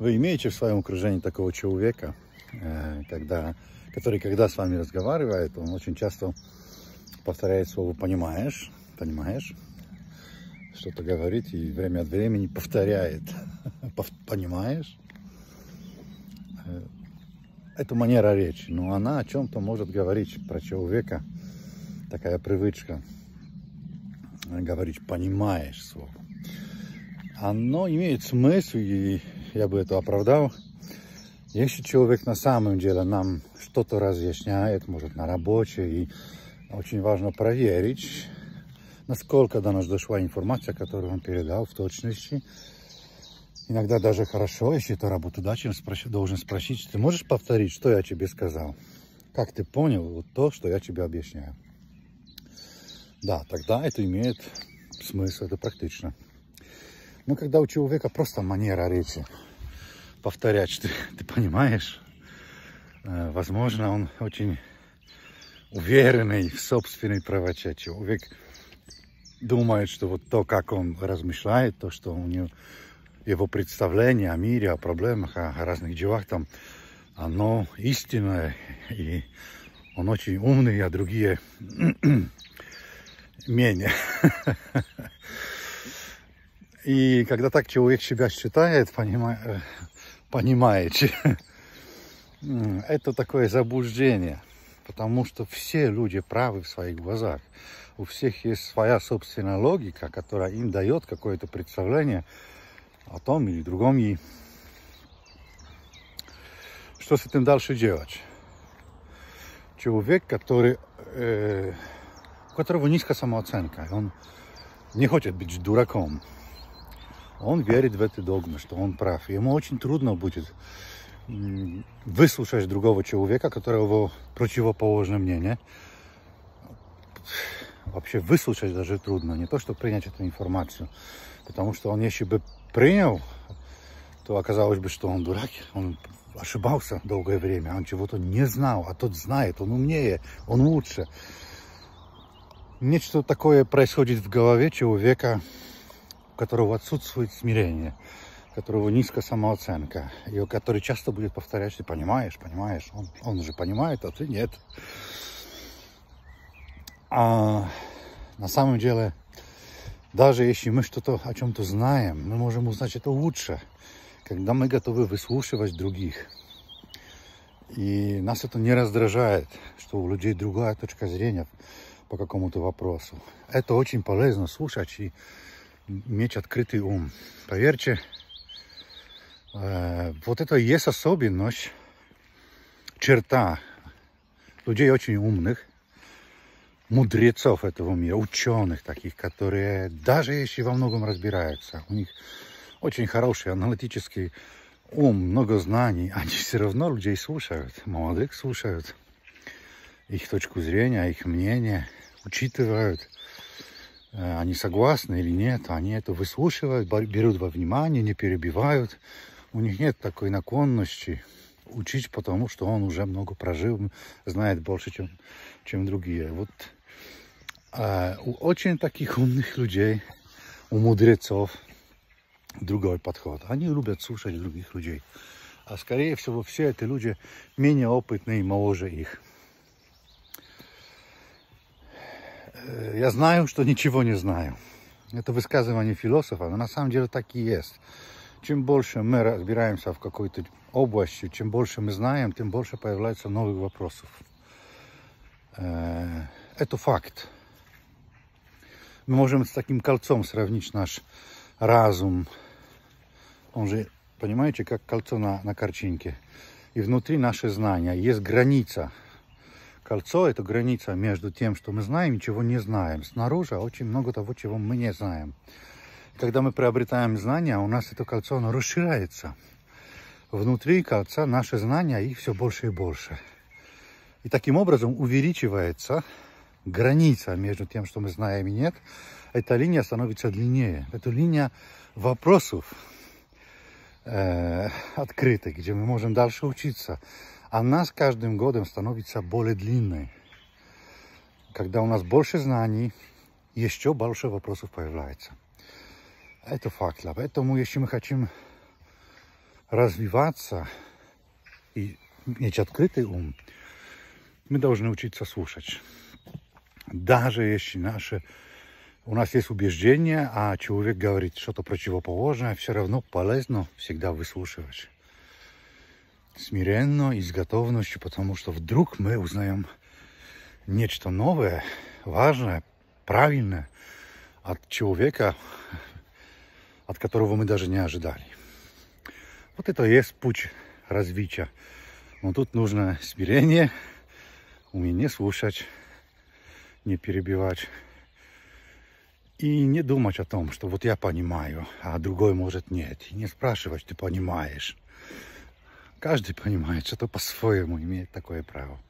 Вы имеете в своем окружении такого человека, э, когда, который, когда с вами разговаривает, он очень часто повторяет слово «понимаешь», «понимаешь», что-то говорит и время от времени повторяет «понимаешь». Э, это манера речи, но она о чем-то может говорить про человека, такая привычка э, говорить «понимаешь» слово. Оно имеет смысл и я бы это оправдал. Если человек на самом деле нам что-то разъясняет, может, на работе, и очень важно проверить, насколько до нас дошла информация, которую он передал в точности. Иногда даже хорошо, если это работодатель спрош... должен спросить, ты можешь повторить, что я тебе сказал? Как ты понял вот то, что я тебе объясняю? Да, тогда это имеет смысл, это практично. Ну когда у человека просто манера речи повторять, что ты, ты понимаешь, э, возможно, он очень уверенный в собственной правоте. Человек думает, что вот то, как он размышляет, то, что у него его представление о мире, о проблемах, о разных делах там, оно истинное, и он очень умный, а другие менее. И когда так человек себя считает, понимаете, э, понимаете это такое заблуждение. Потому что все люди правы в своих глазах. У всех есть своя собственная логика, которая им дает какое-то представление о том или другом. И что с этим дальше делать? Человек, который, э, у которого низкая самооценка, он не хочет быть дураком. Он верит в эти догмы, что он прав. Ему очень трудно будет выслушать другого человека, которого противоположное мнение. Вообще выслушать даже трудно, не то, чтобы принять эту информацию. Потому что он, если бы принял, то оказалось бы, что он дурак, он ошибался долгое время, он чего-то не знал, а тот знает, он умнее, он лучше. Нечто такое происходит в голове человека, которого отсутствует смирение, у которого низкая самооценка, и который часто будет повторять, ты понимаешь, понимаешь, он, он же понимает, а ты нет. А на самом деле, даже если мы что-то о чем-то знаем, мы можем узнать это лучше, когда мы готовы выслушивать других. И нас это не раздражает, что у людей другая точка зрения по какому-то вопросу. Это очень полезно слушать и иметь открытый ум. Поверьте, э, вот это и есть особенность, черта людей очень умных, мудрецов этого мира, ученых таких, которые даже если во многом разбираются, у них очень хороший аналитический ум, много знаний, они все равно людей слушают, молодых слушают, их точку зрения, их мнение учитывают – Э, они согласны или нет, они это выслушивают, берут во внимание, не перебивают. У них нет такой наклонности учить, потому что он уже много прожил, знает больше, чем, чем другие. Вот э, у очень таких умных людей, у мудрецов другой подход. Они любят слушать других людей. А скорее всего, все эти люди менее опытные и моложе их. Э, я знаю, что ничего не знаю. Это высказывание философа, но на самом деле так и есть. Чем больше мы разбираемся в какой-то области, чем больше мы знаем, тем больше появляется новых вопросов. Э, это факт. Мы можем с таким кольцом сравнить наш разум. Он же, понимаете, как кольцо на, на картинке. И внутри наши знания есть граница – Кольцо – это граница между тем, что мы знаем, и чего не знаем. Снаружи а очень много того, чего мы не знаем. Когда мы приобретаем знания, у нас это кольцо, оно расширяется. Внутри кольца наши знания, а их все больше и больше. И таким образом увеличивается граница между тем, что мы знаем и нет. Эта линия становится длиннее. Это линия вопросов э, открытых, где мы можем дальше учиться она а с каждым годом становится более длинной. Когда у нас больше знаний, еще больше вопросов появляется. Это факт. Поэтому, если мы хотим развиваться и иметь открытый ум, мы должны учиться слушать. Даже если наши, у нас есть убеждения, а человек говорит что-то противоположное, все равно полезно всегда выслушивать смиренно и с готовностью, потому что вдруг мы узнаем нечто новое, важное, правильное от человека, от которого мы даже не ожидали. Вот это и есть путь развития. Но тут нужно смирение, умение слушать, не перебивать. И не думать о том, что вот я понимаю, а другой может нет. И не спрашивать, ты понимаешь. Каждый понимает, что по-своему имеет такое право.